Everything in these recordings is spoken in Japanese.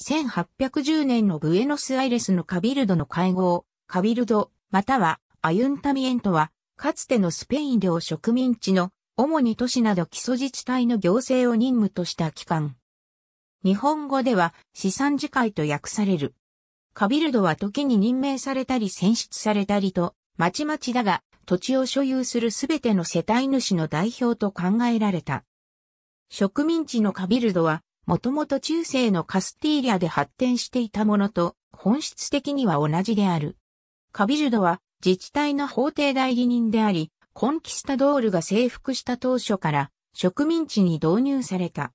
1810年のブエノスアイレスのカビルドの会合、カビルド、またはアユンタミエントは、かつてのスペイン領植民地の主に都市など基礎自治体の行政を任務とした機関。日本語では資産次会と訳される。カビルドは時に任命されたり選出されたりと、まちまちだが、土地を所有するすべての世帯主の代表と考えられた。植民地のカビルドは、もともと中世のカスティーリアで発展していたものと本質的には同じである。カビジュドは自治体の法廷代理人であり、コンキスタドールが征服した当初から植民地に導入された。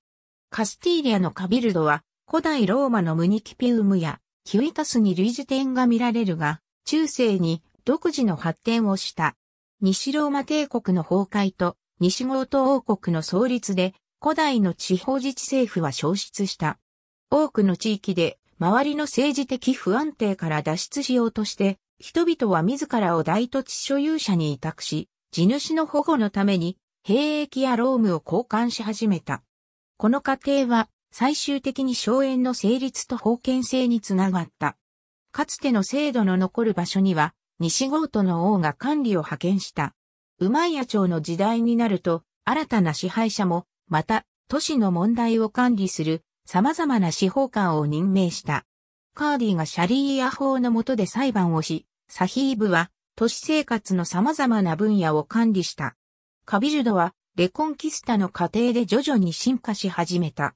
カスティーリアのカビルドは古代ローマのムニキピウムやキュイタスに類似点が見られるが、中世に独自の発展をした。西ローマ帝国の崩壊と西ゴート王国の創立で古代の地方自治政府は消失した。多くの地域で周りの政治的不安定から脱出しようとして、人々は自らを大土地所有者に委託し、地主の保護のために兵役やロームを交換し始めた。この過程は最終的に荘園の成立と封建制につながった。かつての制度の残る場所には、西郷都の王が管理を派遣した。馬屋町の時代になると、新たな支配者もまた、都市の問題を管理する様々な司法官を任命した。カーディがシャリーア法の下で裁判をし、サヒーブは都市生活の様々な分野を管理した。カビルドはレコンキスタの過程で徐々に進化し始めた。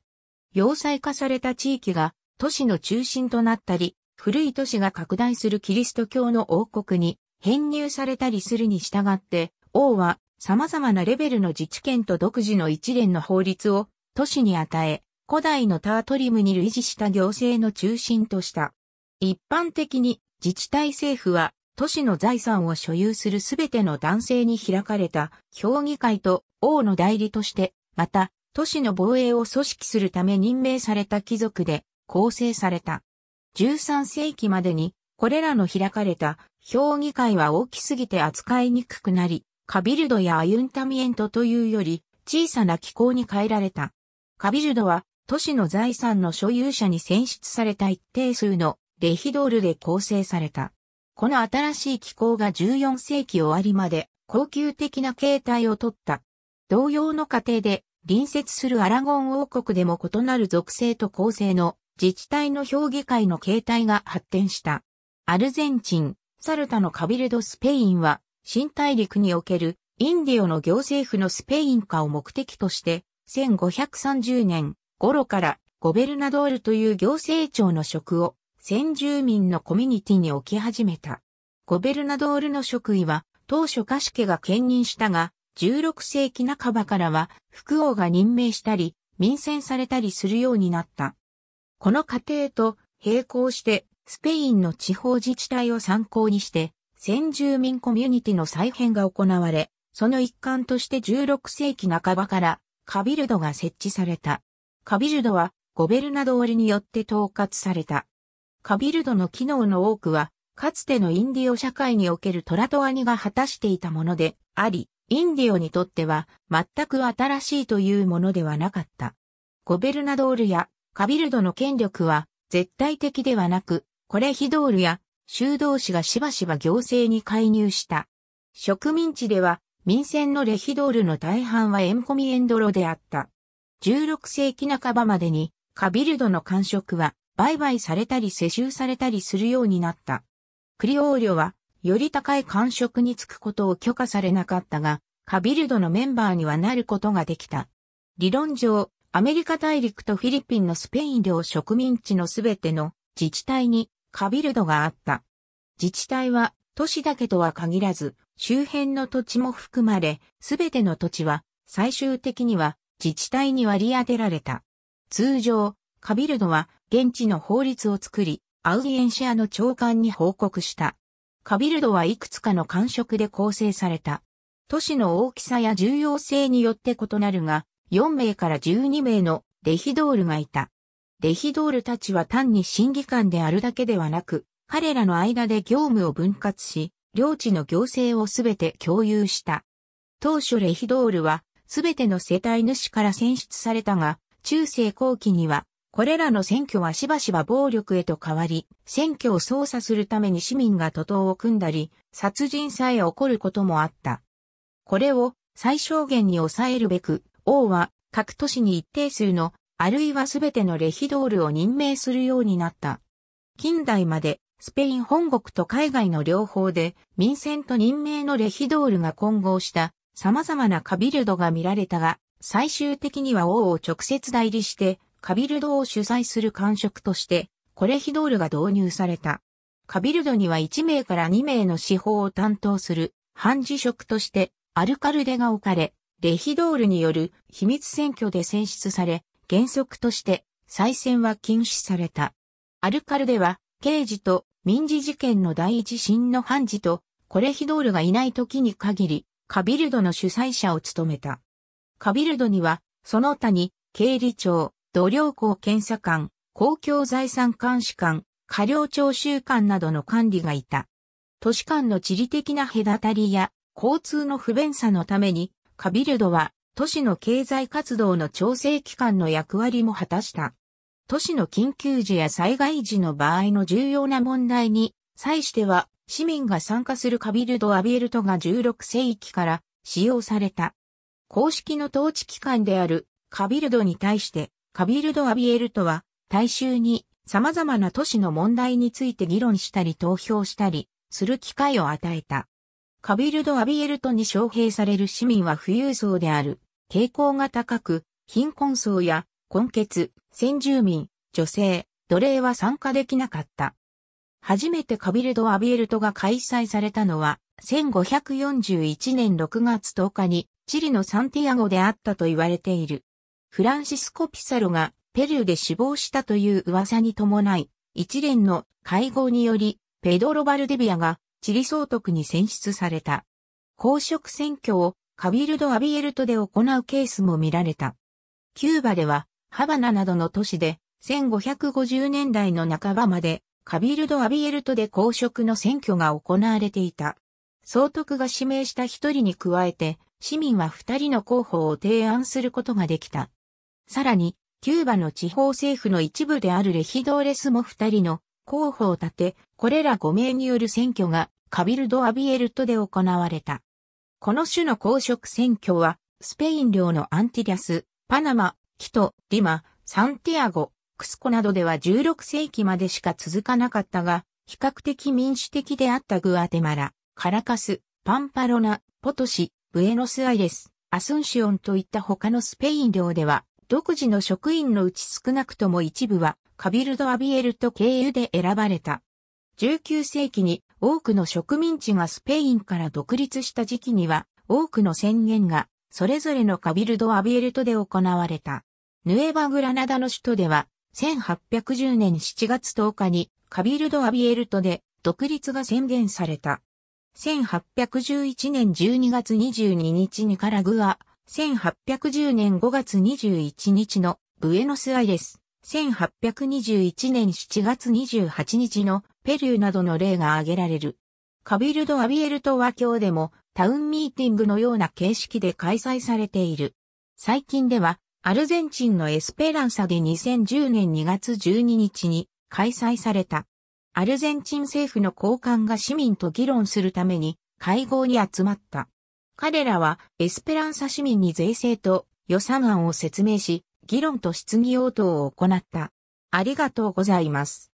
要塞化された地域が都市の中心となったり、古い都市が拡大するキリスト教の王国に編入されたりするに従って、王は様々なレベルの自治権と独自の一連の法律を都市に与え、古代のタートリムに類似した行政の中心とした。一般的に自治体政府は都市の財産を所有するすべての男性に開かれた評議会と王の代理として、また都市の防衛を組織するため任命された貴族で構成された。13世紀までにこれらの開かれた評議会は大きすぎて扱いにくくなり、カビルドやアユンタミエントというより小さな気候に変えられた。カビルドは都市の財産の所有者に選出された一定数のレヒドールで構成された。この新しい気候が14世紀終わりまで高級的な形態をとった。同様の過程で隣接するアラゴン王国でも異なる属性と構成の自治体の評議会の形態が発展した。アルゼンチン、サルタのカビルドスペインは新大陸におけるインディオの行政府のスペイン化を目的として、1530年頃からゴベルナドールという行政庁の職を先住民のコミュニティに置き始めた。ゴベルナドールの職位は当初カシケが兼任したが、16世紀半ばからは副王が任命したり、民選されたりするようになった。この過程と並行してスペインの地方自治体を参考にして先住民コミュニティの再編が行われ、その一環として16世紀半ばからカビルドが設置された。カビルドはゴベルナドールによって統括された。カビルドの機能の多くは、かつてのインディオ社会におけるトラトアニが果たしていたものであり、インディオにとっては全く新しいというものではなかった。ゴベルナドールやカビルドの権力は絶対的ではなく、コレヒドールや修道士がしばしば行政に介入した。植民地では民選のレヒドールの大半はエンコミエンドロであった。16世紀半ばまでにカビルドの感触は売買されたり世襲されたりするようになった。クリオーリョはより高い感触につくことを許可されなかったが、カビルドのメンバーにはなることができた。理論上、アメリカ大陸とフィリピンのスペイン領植民地のすべての自治体にカビルドがあった。自治体は都市だけとは限らず、周辺の土地も含まれ、すべての土地は最終的には自治体に割り当てられた。通常、カビルドは現地の法律を作り、アウディエンシアの長官に報告した。カビルドはいくつかの官職で構成された。都市の大きさや重要性によって異なるが、4名から12名のデヒドールがいた。レヒドールたちは単に審議官であるだけではなく、彼らの間で業務を分割し、領地の行政をすべて共有した。当初レヒドールは、すべての世帯主から選出されたが、中世後期には、これらの選挙はしばしば暴力へと変わり、選挙を操作するために市民が徒党を組んだり、殺人さえ起こることもあった。これを最小限に抑えるべく、王は各都市に一定数のあるいはすべてのレヒドールを任命するようになった。近代まで、スペイン本国と海外の両方で、民選と任命のレヒドールが混合した様々なカビルドが見られたが、最終的には王を直接代理して、カビルドを主催する官職として、コレヒドールが導入された。カビルドには1名から2名の司法を担当する、判事職として、アルカルデが置かれ、レヒドールによる秘密選挙で選出され、原則として再選は禁止された。アルカルでは刑事と民事事件の第一審の判事とコレヒドールがいない時に限りカビルドの主催者を務めた。カビルドにはその他に経理庁、土量校検査官、公共財産監視官、過料徴収官などの管理がいた。都市間の地理的な隔たりや交通の不便さのために、カビルドは都市の経済活動の調整機関の役割も果たした。都市の緊急時や災害時の場合の重要な問題に、際しては、市民が参加するカビルド・アビエルトが16世紀から使用された。公式の統治機関であるカビルドに対して、カビルド・アビエルトは、大衆に様々な都市の問題について議論したり投票したりする機会を与えた。カビルド・アビエルトに招聘される市民は富裕層である。傾向が高く、貧困層や、根血、先住民、女性、奴隷は参加できなかった。初めてカビルド・アビエルトが開催されたのは、1541年6月10日に、チリのサンティアゴであったと言われている。フランシスコ・ピサロが、ペルーで死亡したという噂に伴い、一連の会合により、ペドロ・バルデビアが、チリ総督に選出された。公職選挙をカビルド・アビエルトで行うケースも見られた。キューバでは、ハバナなどの都市で、1550年代の半ばまで、カビルド・アビエルトで公職の選挙が行われていた。総督が指名した一人に加えて、市民は二人の候補を提案することができた。さらに、キューバの地方政府の一部であるレヒドーレスも二人の候補を立て、これら5名による選挙がカビルド・アビエルトで行われた。この種の公職選挙は、スペイン領のアンティリアス、パナマ、キト、リマ、サンティアゴ、クスコなどでは16世紀までしか続かなかったが、比較的民主的であったグアテマラ、カラカス、パンパロナ、ポトシ、ブエノスアイレス、アスンシオンといった他のスペイン領では、独自の職員のうち少なくとも一部は、カビルド・アビエルト経由で選ばれた。19世紀に多くの植民地がスペインから独立した時期には、多くの宣言が、それぞれのカビルド・アビエルトで行われた。ヌエバ・グラナダの首都では、1810年7月10日に、カビルド・アビエルトで、独立が宣言された。1811年12月22日にカラグア、1810年5月21日のブエノスアイレス、1821年7月28日のペルーなどの例が挙げられる。カビルド・アビエルトは今日でもタウンミーティングのような形式で開催されている。最近では、アルゼンチンのエスペランサで2010年2月12日に開催された。アルゼンチン政府の高官が市民と議論するために会合に集まった。彼らはエスペランサ市民に税制と予算案を説明し、議論と質疑応答を行った。ありがとうございます。